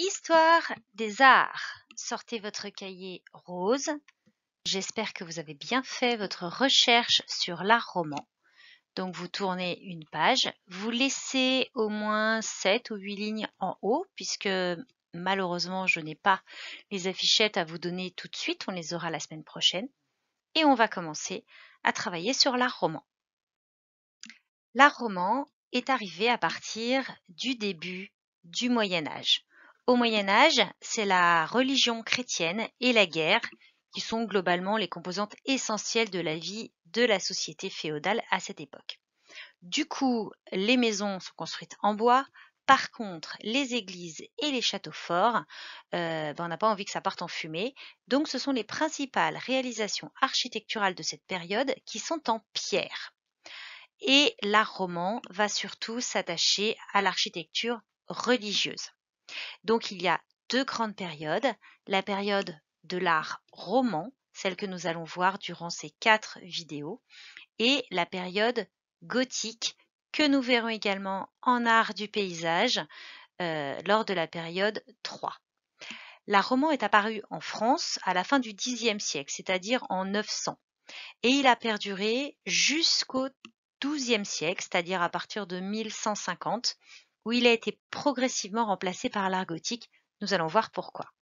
Histoire des arts. Sortez votre cahier rose. J'espère que vous avez bien fait votre recherche sur l'art roman. Donc vous tournez une page, vous laissez au moins 7 ou 8 lignes en haut puisque malheureusement je n'ai pas les affichettes à vous donner tout de suite, on les aura la semaine prochaine. Et on va commencer à travailler sur l'art roman. L'art roman est arrivé à partir du début du Moyen Âge. Au Moyen Âge, c'est la religion chrétienne et la guerre qui sont globalement les composantes essentielles de la vie de la société féodale à cette époque. Du coup, les maisons sont construites en bois. Par contre, les églises et les châteaux forts, euh, ben, on n'a pas envie que ça parte en fumée. Donc ce sont les principales réalisations architecturales de cette période qui sont en pierre. Et l'art roman va surtout s'attacher à l'architecture religieuse. Donc il y a deux grandes périodes, la période de l'art roman, celle que nous allons voir durant ces quatre vidéos, et la période gothique que nous verrons également en art du paysage euh, lors de la période 3. L'art roman est apparu en France à la fin du Xe siècle, c'est-à-dire en 900, et il a perduré jusqu'au XIIe siècle, c'est-à-dire à partir de 1150, où il a été progressivement remplacé par l'art gothique. Nous allons voir pourquoi.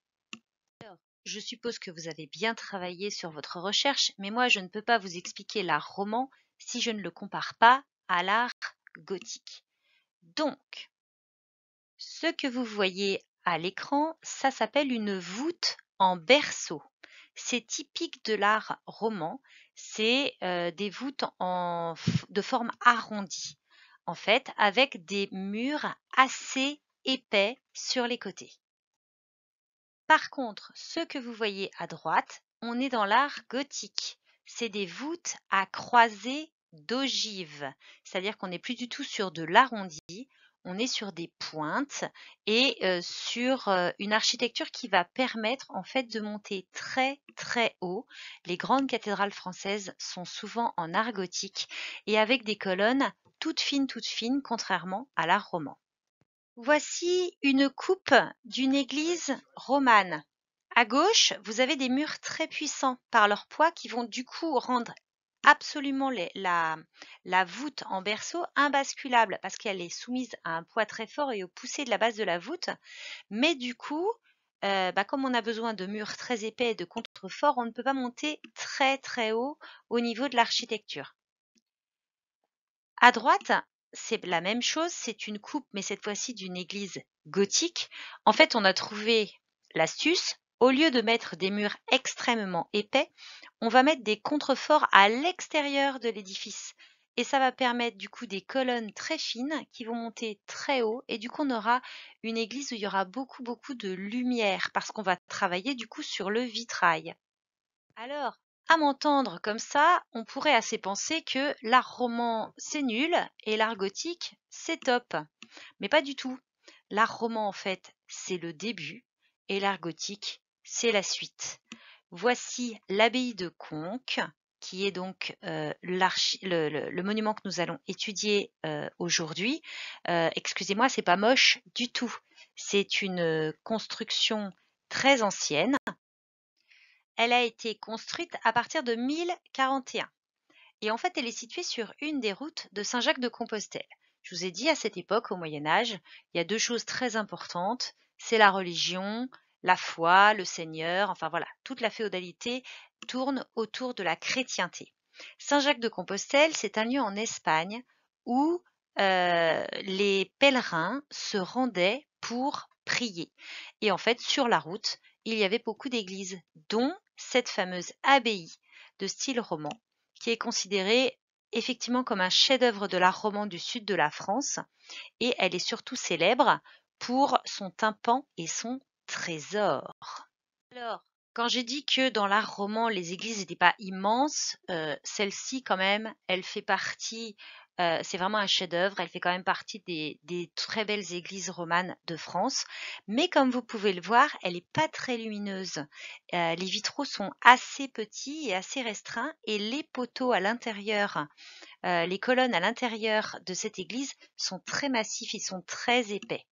Je suppose que vous avez bien travaillé sur votre recherche, mais moi je ne peux pas vous expliquer l'art roman si je ne le compare pas à l'art gothique. Donc, ce que vous voyez à l'écran, ça s'appelle une voûte en berceau. C'est typique de l'art roman, c'est euh, des voûtes de forme arrondie en fait, avec des murs assez épais sur les côtés. Par contre, ce que vous voyez à droite, on est dans l'art gothique. C'est des voûtes à croisées d'ogives, c'est-à-dire qu'on n'est plus du tout sur de l'arrondi, on est sur des pointes et euh, sur euh, une architecture qui va permettre en fait de monter très très haut. Les grandes cathédrales françaises sont souvent en art gothique et avec des colonnes toute fine, toute fine, contrairement à l'art roman. Voici une coupe d'une église romane. À gauche, vous avez des murs très puissants par leur poids qui vont du coup rendre absolument la, voûte en berceau imbasculable parce qu'elle est soumise à un poids très fort et au poussé de la base de la voûte. Mais du coup, euh, bah, comme on a besoin de murs très épais et de contreforts, on ne peut pas monter très très haut au niveau de l'architecture. À droite, c'est la même chose, c'est une coupe, mais cette fois-ci d'une église gothique. En fait, on a trouvé l'astuce. Au lieu de mettre des murs extrêmement épais, on va mettre des contreforts à l'extérieur de l'édifice. Et ça va permettre du coup des colonnes très fines qui vont monter très haut. Et du coup, on aura une église où il y aura beaucoup, beaucoup de lumière parce qu'on va travailler du coup sur le vitrail. Alors, à m'entendre comme ça, on pourrait assez penser que l'art roman c'est nul et l'art gothique c'est top. Mais pas du tout. L'art roman en fait c'est le début et l'art gothique c'est la suite. Voici l'abbaye de Conques, qui est donc euh, le, monument que nous allons étudier euh, aujourd'hui. Euh, excusez-moi, c'est pas moche du tout. C'est une construction très ancienne elle a été construite à partir de 1041. Et en fait, elle est située sur une des routes de Saint-Jacques-de-Compostelle. Je vous ai dit à cette époque, au Moyen Âge, il y a deux choses très importantes. C'est la religion, la foi, le Seigneur, enfin voilà, toute la féodalité tourne autour de la chrétienté. Saint-Jacques-de-Compostelle, c'est un lieu en Espagne où euh, les pèlerins se rendaient pour prier. Et en fait, sur la route, il y avait beaucoup d'églises, dont cette fameuse abbaye de style roman, qui est considérée effectivement comme un chef-d'œuvre de l'art roman du sud de la France, et elle est surtout célèbre pour son tympan et son trésor. Quand j'ai dit que dans l'art roman, les églises n'étaient pas immenses, euh, celle-ci quand même, elle fait partie, euh, c'est vraiment un chef-d'œuvre, elle fait quand même partie des, très belles églises romanes de France. Mais comme vous pouvez le voir, elle n'est pas très lumineuse. Euh, les vitraux sont assez petits et assez restreints et les poteaux à l'intérieur, les colonnes à l'intérieur de cette église sont très massifs, ils sont très épais.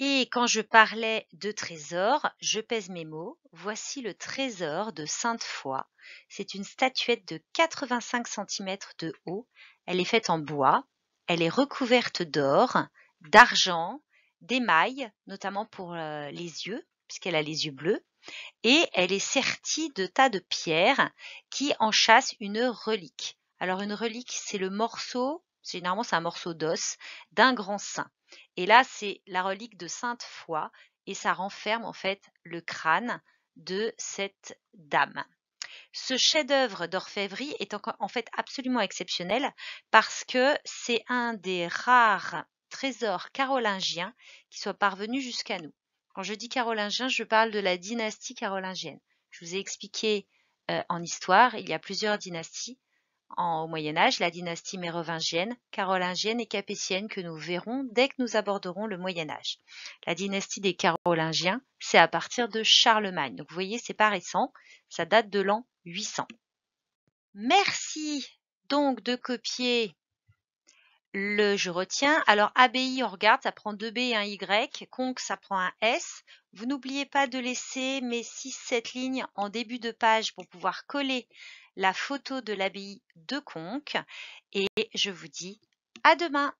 Et quand je parlais de trésor, je pèse mes mots, voici le trésor de Sainte-Foy. C'est une statuette de 85 cm de haut. Elle est faite en bois, elle est recouverte d'or, d'argent, d'émail, notamment pour euh, les yeux, puisqu'elle a les yeux bleus, et elle est sertie de tas de pierres qui enchassent une relique. Alors une relique, c'est le morceau Généralement, c'est un morceau d'os d'un grand saint. Et là, c'est la relique de Sainte foy et ça renferme en fait le crâne de cette dame. Ce chef-d'œuvre d'orfèvrerie est en fait absolument exceptionnel parce que c'est un des rares trésors carolingiens qui soit parvenu jusqu'à nous. Quand je dis carolingien, je parle de la dynastie carolingienne. Je vous ai expliqué euh, en histoire, il y a plusieurs dynasties en, au Moyen Âge, la dynastie mérovingienne, carolingienne et capétienne que nous verrons dès que nous aborderons le Moyen Âge. La dynastie des Carolingiens, c'est à partir de Charlemagne. Donc vous voyez, c'est pas récent, ça date de l'an 800. Merci donc de copier le je retiens. Alors ABI, on regarde, ça prend 2B et un Y. Conc, ça prend un S. Vous n'oubliez pas de laisser mes 6-7 lignes en début de page pour pouvoir coller la photo de l'ABI de conque. Et je vous dis à demain